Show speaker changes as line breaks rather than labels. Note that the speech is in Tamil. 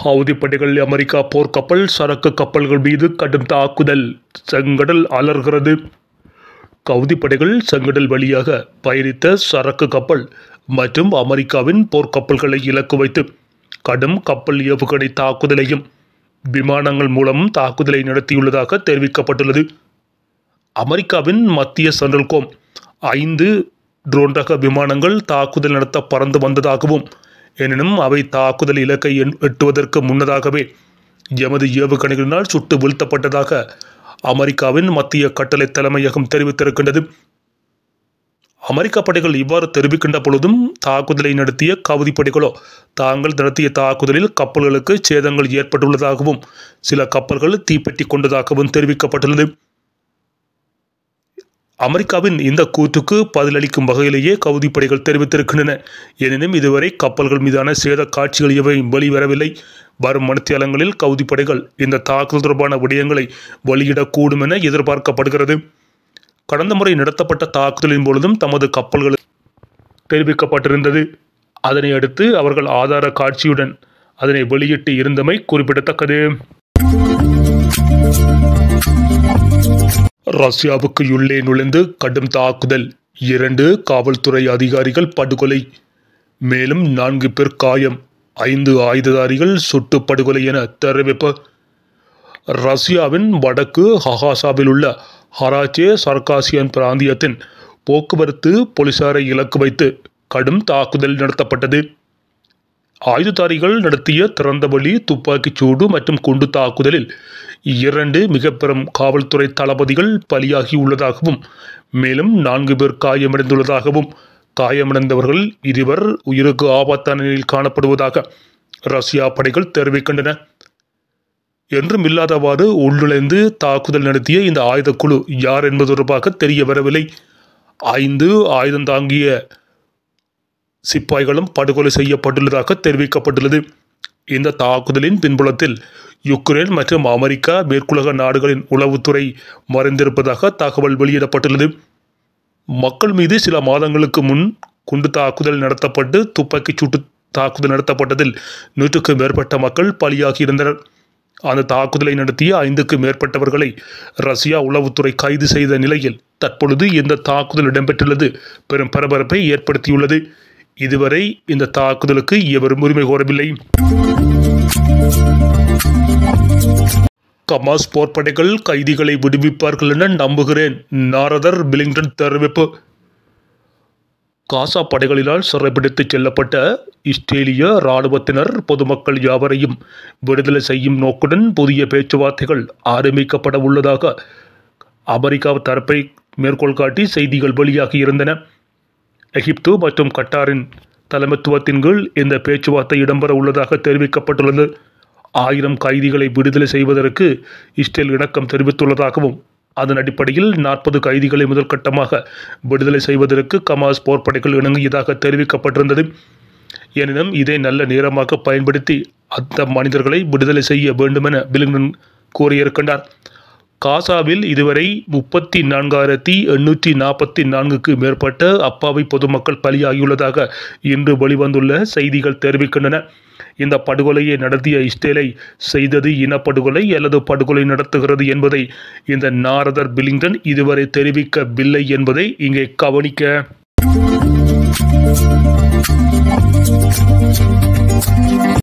ஹவுதிப்படைகள் அமெரிக்கா போர்க்கப்பல் சரக்கு கப்பல்கள் மீது கடும் தாக்குதல் செங்கடல் அலர்கிறது கவுதிப்படைகள் செங்கடல் வழியாக பயணித்த சரக்கு கப்பல் மற்றும் அமெரிக்காவின் போர்க்கப்பல்களை இலக்கு வைத்து கடும் கப்பல் ஏவுகணை தாக்குதலையும் விமானங்கள் மூலம் தாக்குதலை நடத்தியுள்ளதாக தெரிவிக்கப்பட்டுள்ளது அமெரிக்காவின் மத்திய கோம் ஐந்து ட்ரோன் ரக விமானங்கள் தாக்குதல் நடத்த பறந்து வந்ததாகவும் எனினும் அவை தாக்குதல் இலக்கை எட்டுவதற்கு முன்னதாகவே எமது ஏவுகணைகளினால் சுட்டு வீழ்த்தப்பட்டதாக அமெரிக்காவின் மத்திய கட்டளை தலைமையகம் தெரிவித்திருக்கின்றது அமெரிக்க படைகள் இவ்வாறு தெரிவிக்கின்ற பொழுதும் தாக்குதலை நடத்திய கவுதி படைகளோ தாங்கள் நடத்திய தாக்குதலில் கப்பல்களுக்கு சேதங்கள் ஏற்பட்டுள்ளதாகவும் சில கப்பல்கள் தீப்பெட்டி கொண்டதாகவும் தெரிவிக்கப்பட்டுள்ளது அமெரிக்காவின் இந்த கூத்துக்கு பதிலளிக்கும் வகையிலேயே கவுதிப்படைகள் தெரிவித்திருக்கின்றன எனினும் இதுவரை கப்பல்கள் மீதான சேத காட்சிகள் இவை வெளிவரவில்லை வரும் மணித்தியாலங்களில் கவுதிப்படைகள் இந்த தாக்குதல் தொடர்பான விடயங்களை வெளியிடக்கூடும் என எதிர்பார்க்கப்படுகிறது கடந்த முறை நடத்தப்பட்ட தாக்குதலின் பொழுதும் தமது கப்பல்கள் தெரிவிக்கப்பட்டிருந்தது அதனை அடுத்து அவர்கள் ஆதார காட்சியுடன் அதனை வெளியிட்டு இருந்தமை குறிப்பிடத்தக்கது ரஷ்யாவுக்கு உள்ளே நுழைந்து கடும் தாக்குதல் இரண்டு காவல்துறை அதிகாரிகள் படுகொலை மேலும் நான்கு பேர் காயம் ஐந்து ஆயுததாரிகள் சுட்டு படுகொலை என தெரிவிப்பு ரஷ்யாவின் வடக்கு ஹஹாசாவில் உள்ள ஹராச்சே சர்காசியன் பிராந்தியத்தின் போக்குவரத்து போலீசாரை இலக்கு வைத்து கடும் தாக்குதல் நடத்தப்பட்டது ஆயுததாரிகள் நடத்திய திறந்தவெளி துப்பாக்கிச் சூடு மற்றும் குண்டு தாக்குதலில் இரண்டு மிக பெரும் காவல்துறை தளபதிகள் பலியாகியுள்ளதாகவும் மேலும் நான்கு பேர் காயமடைந்துள்ளதாகவும் காயமடைந்தவர்கள் இருவர் உயிருக்கு ஆபத்தான நிலையில் காணப்படுவதாக ரஷ்யா படைகள் தெரிவிக்கின்றன என்றும் இல்லாதவாறு உள்நுழைந்து தாக்குதல் நடத்திய இந்த ஆயுதக்குழு யார் என்பது தொடர்பாக தெரிய வரவில்லை ஐந்து ஆயுதம் தாங்கிய சிப்பாய்களும் படுகொலை செய்யப்பட்டுள்ளதாக தெரிவிக்கப்பட்டுள்ளது இந்த தாக்குதலின் பின்புலத்தில் யுக்ரைன் மற்றும் அமெரிக்கா மேற்குலக நாடுகளின் உளவுத்துறை மறைந்திருப்பதாக தகவல் வெளியிடப்பட்டுள்ளது மக்கள் மீது சில மாதங்களுக்கு முன் குண்டு தாக்குதல் நடத்தப்பட்டு துப்பாக்கிச் சூட்டு தாக்குதல் நடத்தப்பட்டதில் நூற்றுக்கும் மேற்பட்ட மக்கள் பலியாகியிருந்தனர் அந்த தாக்குதலை நடத்திய ஐந்துக்கும் மேற்பட்டவர்களை ரஷ்யா உளவுத்துறை கைது செய்த நிலையில் தற்பொழுது இந்த தாக்குதல் இடம்பெற்றுள்ளது பெரும் பரபரப்பை ஏற்படுத்தியுள்ளது இதுவரை இந்த தாக்குதலுக்கு எவரும் உரிமை கோரவில்லை கமாஸ் போர்ப்படைகள் கைதிகளை விடுவிப்பார்கள் என நம்புகிறேன் நாரதர் பிலிங்டன் தெரிவிப்பு காசா படைகளினால் சிறைப்பிடித்துச் செல்லப்பட்ட இஸ்ரேலிய இராணுவத்தினர் பொதுமக்கள் யாவரையும் விடுதலை செய்யும் நோக்குடன் புதிய பேச்சுவார்த்தைகள் ஆரம்பிக்கப்பட உள்ளதாக அமெரிக்கா தரப்பை மேற்கோள் காட்டி செய்திகள் வெளியாகியிருந்தன எகிப்து மற்றும் கட்டாரின் தலைமைத்துவத்தின் கீழ் இந்த பேச்சுவார்த்தை இடம்பெற உள்ளதாக தெரிவிக்கப்பட்டுள்ளது ஆயிரம் கைதிகளை விடுதலை செய்வதற்கு இஸ்ரேல் இணக்கம் தெரிவித்துள்ளதாகவும் அதன் அடிப்படையில் நாற்பது கைதிகளை முதற்கட்டமாக விடுதலை செய்வதற்கு கமாஸ் போர்ப்படைகள் இணங்கியதாக தெரிவிக்கப்பட்டிருந்தது எனினும் இதை நல்ல நேரமாக பயன்படுத்தி அந்த மனிதர்களை விடுதலை செய்ய வேண்டுமென பிலிங்டன் கூறியிருக்கின்றார் காசாவில் இதுவரை முப்பத்தி நான்காயிரத்தி எண்ணூற்றி நாற்பத்தி நான்குக்கு மேற்பட்ட அப்பாவி பொதுமக்கள் பலியாகியுள்ளதாக இன்று வெளிவந்துள்ள செய்திகள் தெரிவிக்கின்றன இந்த படுகொலையை நடத்திய இஸ்ரேலை செய்தது இனப்படுகொலை அல்லது படுகொலை நடத்துகிறது என்பதை இந்த நாரதர் பிலிங்டன் இதுவரை தெரிவிக்கவில்லை என்பதை இங்கே கவனிக்க